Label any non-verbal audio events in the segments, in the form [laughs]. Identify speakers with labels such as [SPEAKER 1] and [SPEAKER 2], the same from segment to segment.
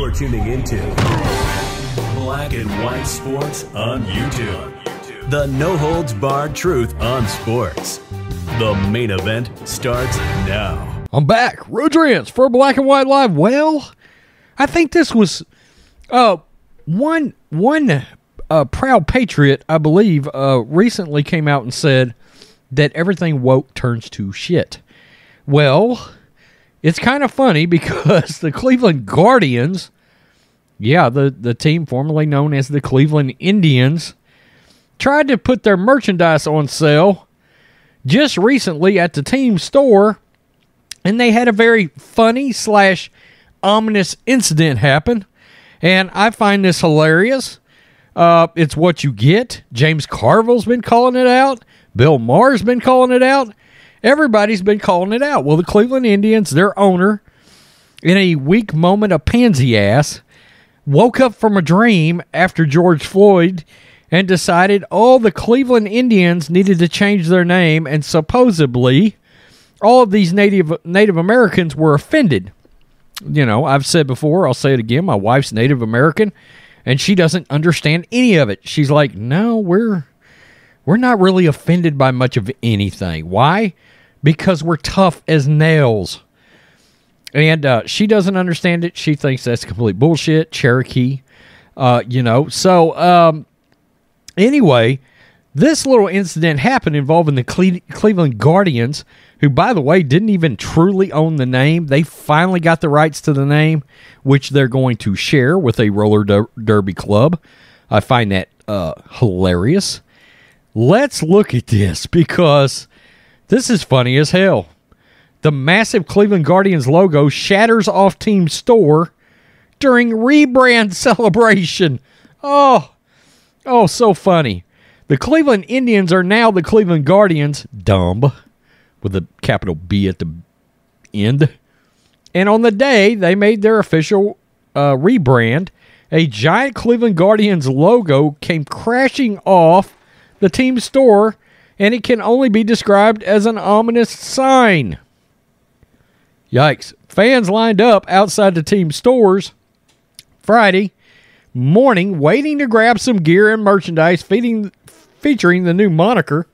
[SPEAKER 1] You're tuning into Black and White Sports on YouTube. The no holds barred truth on sports. The main event starts now. I'm back. Rodriguez for Black and White Live. Well, I think this was uh, one one uh, proud patriot, I believe, uh, recently came out and said that everything woke turns to shit. Well, it's kind of funny because [laughs] the Cleveland Guardians, yeah, the, the team formerly known as the Cleveland Indians, tried to put their merchandise on sale just recently at the team store, and they had a very funny slash ominous incident happen. And I find this hilarious. Uh, it's what you get. James Carville's been calling it out. Bill Maher's been calling it out. Everybody's been calling it out. Well, the Cleveland Indians, their owner, in a weak moment of pansy ass, woke up from a dream after George Floyd and decided all the Cleveland Indians needed to change their name, and supposedly all of these Native Native Americans were offended. You know, I've said before, I'll say it again. My wife's Native American, and she doesn't understand any of it. She's like, "No, we're we're not really offended by much of anything. Why? Because we're tough as nails. And uh, she doesn't understand it. She thinks that's complete bullshit, Cherokee, uh, you know. So, um, anyway, this little incident happened involving the Cle- Cleveland Guardians, who, by the way, didn't even truly own the name. They finally got the rights to the name, which they're going to share with a roller der- derby club. I find that uh, hilarious. Let's look at this because this is funny as hell. The massive Cleveland Guardians logo shatters off team store during rebrand [laughs] celebration. Oh, oh, so funny. The Cleveland Indians are now the Cleveland Guardians, dumb, with a capital B at the end. And on the day they made their official uh, rebrand, a giant Cleveland Guardians logo came crashing off the team store, and it can only be described as an ominous sign. Yikes. Fans lined up outside the team stores Friday morning, waiting to grab some gear and merchandise feeding, featuring the new moniker.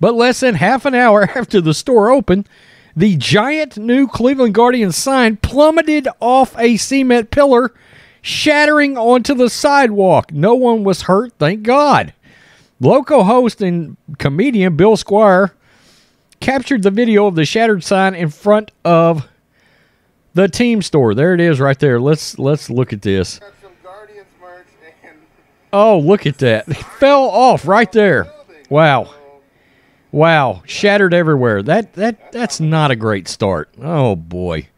[SPEAKER 1] But less than half an hour [laughs] after the store opened, the giant new Cleveland Guardians sign plummeted off a cement pillar, shattering onto the sidewalk. No one was hurt, thank God. Local host and comedian Bill Squire captured the video of the shattered sign in front of the team store. There it is right there. Let's let's look at this. Oh, look at that. It fell off right there. Wow. Wow, shattered everywhere. That that that's not a great start. Oh boy.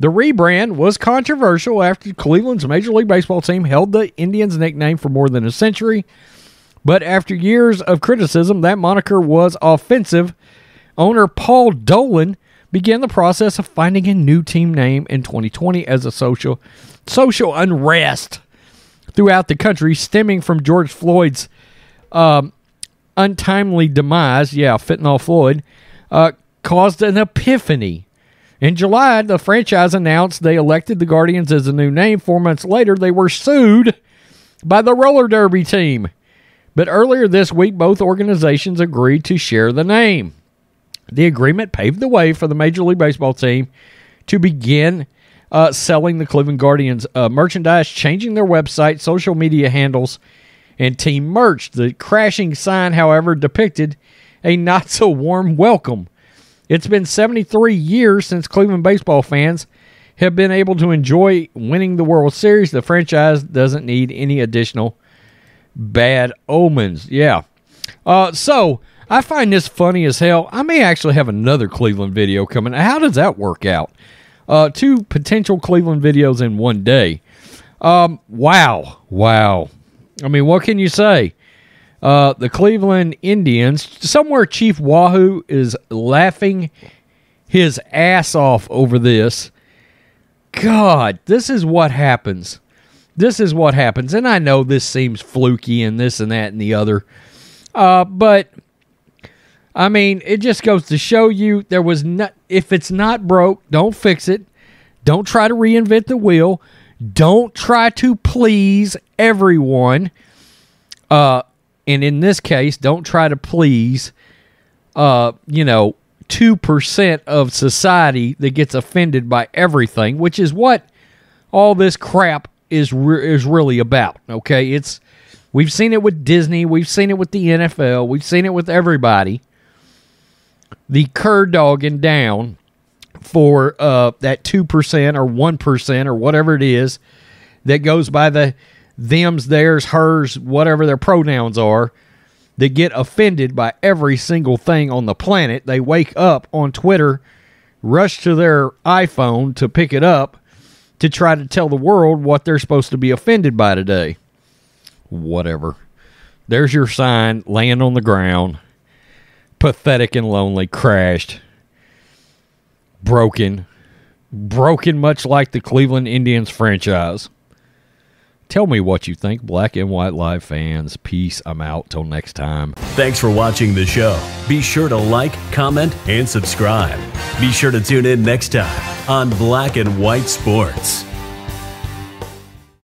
[SPEAKER 1] The rebrand was controversial after Cleveland's Major League Baseball team held the Indians nickname for more than a century. But after years of criticism, that moniker was offensive. Owner Paul Dolan began the process of finding a new team name in 2020 as a social social unrest throughout the country stemming from George Floyd's um, untimely demise. Yeah, fentanyl Floyd uh, caused an epiphany. In July, the franchise announced they elected the Guardians as a new name. Four months later, they were sued by the roller derby team but earlier this week, both organizations agreed to share the name. The agreement paved the way for the Major League Baseball team to begin uh, selling the Cleveland Guardians uh, merchandise, changing their website, social media handles, and team merch. The crashing sign, however, depicted a not so warm welcome. It's been 73 years since Cleveland baseball fans have been able to enjoy winning the World Series. The franchise doesn't need any additional bad omens. Yeah. Uh, so I find this funny as hell. I may actually have another Cleveland video coming. How does that work out? Uh, two potential Cleveland videos in one day. Um, wow. Wow. I mean, what can you say? Uh, the Cleveland Indians, somewhere Chief Wahoo is laughing his ass off over this. God, this is what happens this is what happens. And I know this seems fluky and this and that and the other. Uh, but I mean, it just goes to show you there was not, if it's not broke, don't fix it. Don't try to reinvent the wheel. Don't try to please everyone. Uh, and in this case, don't try to please, uh, you know, 2% of society that gets offended by everything, which is what all this crap is re- is really about. Okay, it's we've seen it with Disney, we've seen it with the NFL, we've seen it with everybody. The cur dogging down for uh, that two percent or one percent or whatever it is that goes by the them's, theirs, hers, whatever their pronouns are. That get offended by every single thing on the planet. They wake up on Twitter, rush to their iPhone to pick it up, to try to tell the world what they're supposed to be offended by today. Whatever. There's your sign laying on the ground, pathetic and lonely, crashed, broken, broken, much like the Cleveland Indians franchise. Tell me what you think, Black and White Live fans. Peace. I'm out. Till next time. Thanks for watching the show. Be sure to like, comment, and subscribe. Be sure to tune in next time on Black and White Sports.